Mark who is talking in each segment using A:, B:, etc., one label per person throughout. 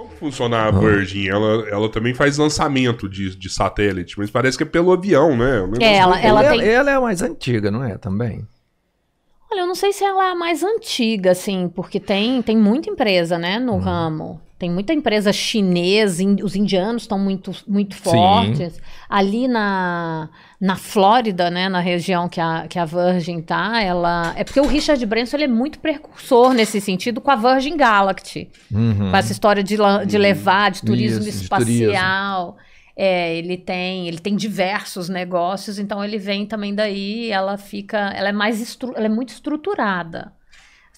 A: Como funciona a Virgin? Ela, ela também faz lançamento de, de satélite, mas parece que é pelo avião, né? É, é ela, ela, ela, tem... ela é a mais antiga, não é? Também. Olha, eu não sei se ela é a mais antiga, assim, porque tem, tem muita empresa, né, no hum. ramo. Tem muita empresa chinesa, in, os indianos estão muito, muito fortes. Sim. Ali na, na Flórida, né, na região que a, que a Virgin tá, ela... É porque o Richard Branson ele é muito precursor nesse sentido com a Virgin Galactic. Uhum. Com essa história de, de levar, de uhum. turismo Isso, espacial. De turismo. É, ele tem ele tem diversos negócios, então ele vem também daí, ela fica... Ela é mais... Ela é muito estruturada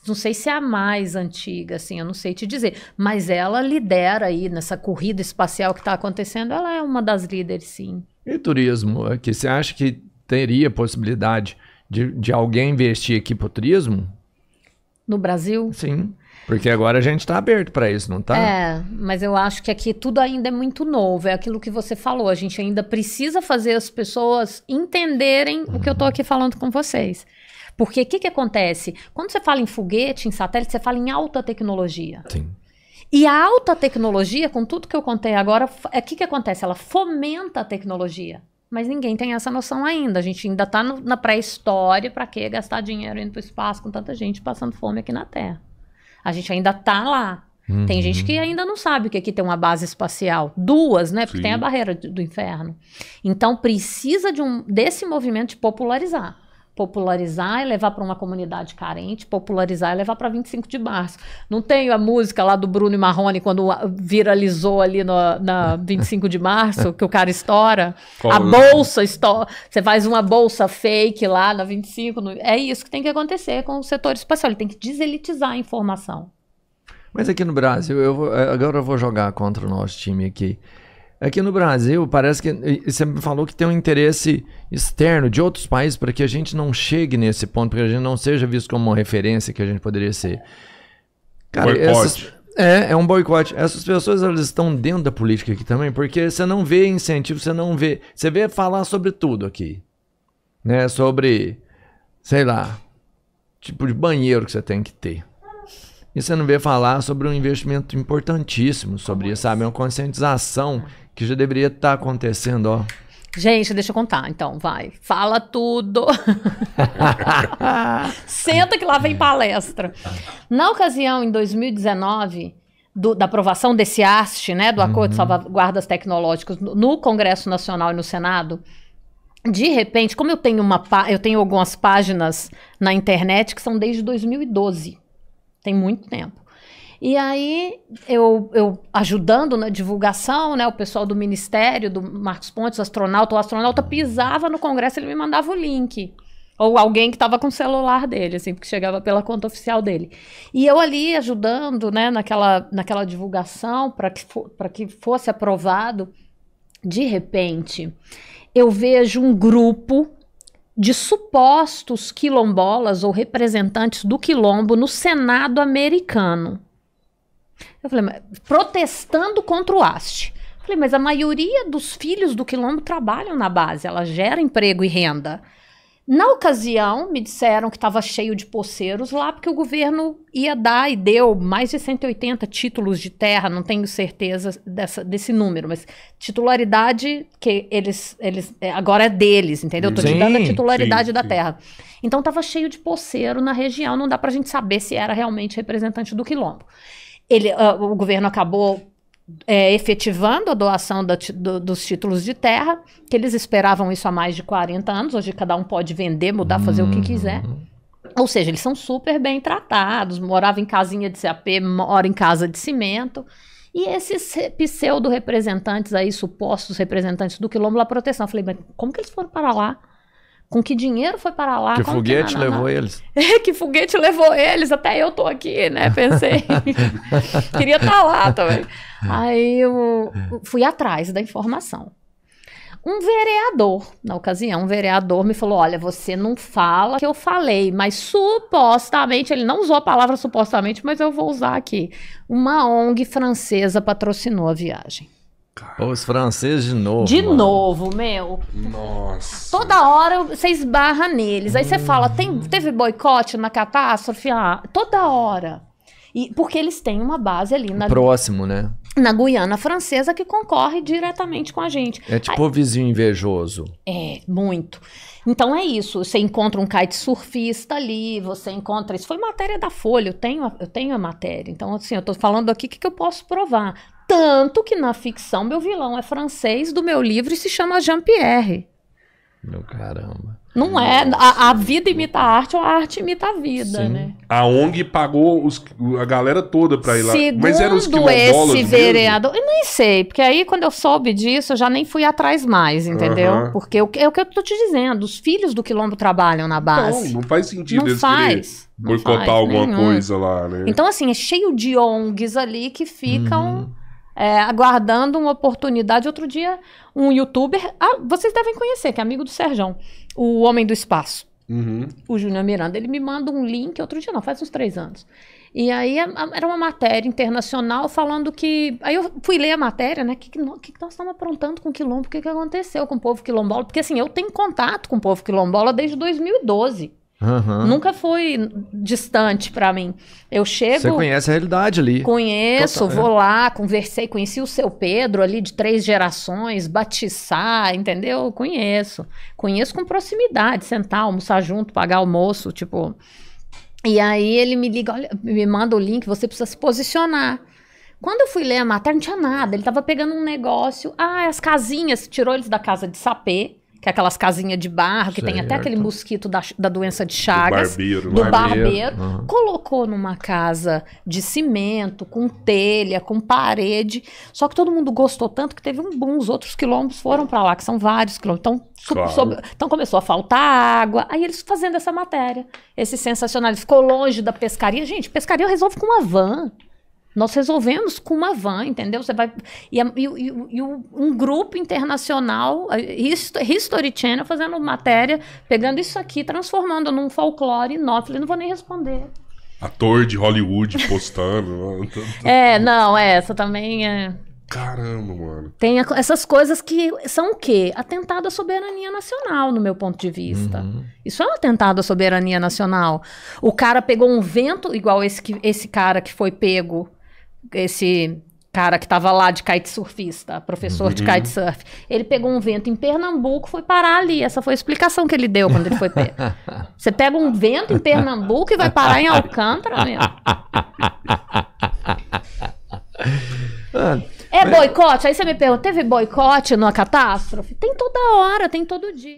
A: não sei se é a mais antiga, assim, eu não sei te dizer, mas ela lidera aí nessa corrida espacial que está acontecendo, ela é uma das líderes, sim. E turismo, é que você acha que teria possibilidade de, de alguém investir aqui para o turismo? No Brasil? Sim. Porque agora a gente está aberto para isso, não está? É, mas eu acho que aqui tudo ainda é muito novo. É aquilo que você falou. A gente ainda precisa fazer as pessoas entenderem uhum. o que eu estou uhum. aqui falando com vocês. Porque o que, que acontece? Quando você fala em foguete, em satélite, você fala em alta tecnologia. Sim. E a alta tecnologia, com tudo que eu contei agora, é, o que, que acontece? Ela fomenta a tecnologia. Mas ninguém tem essa noção ainda. A gente ainda está na pré-história para que gastar dinheiro indo para o espaço com tanta gente passando fome aqui na Terra. A gente ainda está lá. Uhum. Tem gente que ainda não sabe que aqui é tem uma base espacial. Duas, né? Porque Sim. tem a barreira do inferno. Então precisa de um, desse movimento de popularizar popularizar e levar para uma comunidade carente, popularizar e levar para 25 de março. Não tenho a música lá do Bruno e Marrone quando viralizou ali no, na 25 de março, que o cara estoura. Qual a é bolsa estoura. Você faz uma bolsa fake lá na 25. No... É isso que tem que acontecer com o setor espacial. Ele tem que deselitizar a informação. Mas aqui no Brasil, eu vou, agora eu vou jogar contra o nosso time aqui. Aqui no Brasil, parece que você me falou que tem um interesse externo de outros países para que a gente não chegue nesse ponto, para que a gente não seja visto como uma referência que a gente poderia ser. Cara, essas, é, é um boicote. Essas pessoas elas estão dentro da política aqui também, porque você não vê incentivo, você não vê. Você vê falar sobre tudo aqui. Né? Sobre, sei lá, tipo de banheiro que você tem que ter. E você não vê falar sobre um investimento importantíssimo sobre isso, sabe? É uma conscientização que já deveria estar tá acontecendo, ó. Gente, deixa eu contar, então, vai. Fala tudo. Senta que lá vem palestra. Na ocasião, em 2019, do, da aprovação desse haste, né, do Acordo uhum. de Salvaguardas Tecnológicas, no, no Congresso Nacional e no Senado, de repente, como eu tenho uma eu tenho algumas páginas na internet que são desde 2012. Tem muito tempo. E aí, eu, eu ajudando na divulgação, né, o pessoal do ministério, do Marcos Pontes, astronauta, o astronauta pisava no congresso, ele me mandava o link. Ou alguém que estava com o celular dele, assim, porque chegava pela conta oficial dele. E eu ali ajudando, né, naquela, naquela divulgação, para que, for, que fosse aprovado. De repente, eu vejo um grupo de supostos quilombolas ou representantes do quilombo no Senado americano. Eu falei, mas, protestando contra o haste. Eu falei, mas a maioria dos filhos do quilombo trabalham na base, ela gera emprego e renda. Na ocasião, me disseram que estava cheio de poceiros lá, porque o governo ia dar e deu mais de 180 títulos de terra, não tenho certeza dessa, desse número, mas titularidade que eles, eles é, agora é deles, entendeu? Estou te dando a titularidade sim, da sim. terra. Então estava cheio de poceiro na região, não dá para a gente saber se era realmente representante do quilombo ele, uh, o governo acabou é, efetivando a doação do, dos títulos de terra, que eles esperavam isso há mais de 40 anos, hoje cada um pode vender, mudar, fazer o que quiser. Uhum. Ou seja, eles são super bem tratados, morava em casinha de CAP, mora em casa de cimento. E esses pseudo-representantes aí, supostos representantes do quilombo, lá proteção. Eu falei, mas como que eles foram para lá? Com que dinheiro foi para lá? Que foguete que, levou eles. É, que foguete levou eles. Até eu tô aqui, né? Pensei. Queria estar tá lá também. Aí eu fui atrás da informação. Um vereador, na ocasião, um vereador me falou: Olha, você não fala que eu falei, mas supostamente, ele não usou a palavra supostamente, mas eu vou usar aqui. Uma ONG francesa patrocinou a viagem. Cara. Os franceses de novo. De mano. novo, meu. Nossa. Toda hora você esbarra neles. Aí você hum. fala, tem, teve boicote na catástrofe? Ah, toda hora. E, porque eles têm uma base ali na. Próximo, né? Na Guiana Francesa que concorre diretamente com a gente. É tipo Aí, o vizinho invejoso. É, muito. Então é isso. Você encontra um kite surfista ali, você encontra. Isso foi matéria da Folha, eu tenho a, eu tenho a matéria. Então, assim, eu estou falando aqui o que, que eu posso provar. Tanto que na ficção meu vilão é francês do meu livro e se chama Jean-Pierre. Meu caramba. Não é. A, a, vida imita a arte ou a arte imita a vida, Sim. né? A ONG pagou os, a galera toda pra ir lá. Segundo Mas eram os esse vereador. Mesmo? Eu nem sei, porque aí quando eu soube disso, eu já nem fui atrás mais, entendeu? Porque eu, é o que eu tô te dizendo. Os filhos do Quilombo trabalham na base. Não, não faz sentido não eles faz, boicotar faz alguma nenhum. coisa lá, né? Então, assim, é cheio de ONGs ali que ficam. Uhum é, aguardando uma oportunidade. Outro dia, um youtuber, ah, vocês devem conhecer, que é amigo do Serjão, o Homem do Espaço, uhum. o Júnior Miranda. Ele me manda um link, outro dia não, faz uns três anos. E aí era uma matéria internacional falando que. Aí eu fui ler a matéria, né? O que, que, que, nós estamos aprontando com o quilombo? O que, que aconteceu com o povo quilombola? Porque assim, eu tenho contato com o povo quilombola desde 2012. Uhum. Nunca foi distante para mim. Eu chego. Você conhece a realidade ali. Conheço, Total, vou é. lá, conversei, conheci o seu Pedro ali de três gerações, batizar, entendeu? Conheço. Conheço com proximidade, sentar, almoçar junto, pagar almoço, tipo. E aí ele me liga, olha, me manda o link, você precisa se posicionar. Quando eu fui ler a matéria, não tinha nada. Ele tava pegando um negócio. Ah, as casinhas, tirou eles da casa de sapê que é aquelas casinhas de barro, que certo. tem até aquele mosquito da, da doença de Chagas, do barbeiro, do barbeiro, barbeiro uhum. colocou numa casa de cimento, com telha, com parede. Só que todo mundo gostou tanto que teve um boom, os outros quilombos foram para lá, que são vários quilombos. Então, claro. sobre, então começou a faltar água. Aí eles fazendo essa matéria, esse sensacional, ficou longe da pescaria. Gente, pescaria eu resolvo com uma van. Nós resolvemos com uma van, entendeu? Você vai e, e, e um grupo internacional, History Channel, fazendo matéria, pegando isso aqui, transformando num folclore enorme. Falei, não vou nem responder. Ator de Hollywood postando. Tá é, não, é, essa também é. Caramba, mano. Tem a, essas coisas que são o quê? Atentado à soberania nacional, no meu ponto de vista. Uhum. Isso é um atentado à soberania nacional. O cara pegou um vento igual esse, que, esse cara que foi pego esse cara que estava lá de kitesurfista, professor uhum. de kitesurf, ele pegou um vento em Pernambuco foi parar ali. Essa foi a explicação que ele deu quando ele foi pego. Você pega um vento em Pernambuco e vai parar em Alcântara, mesmo. Ah, é boicote? Aí você me pergunta, teve boicote numa catástrofe? Tem toda hora, tem todo dia.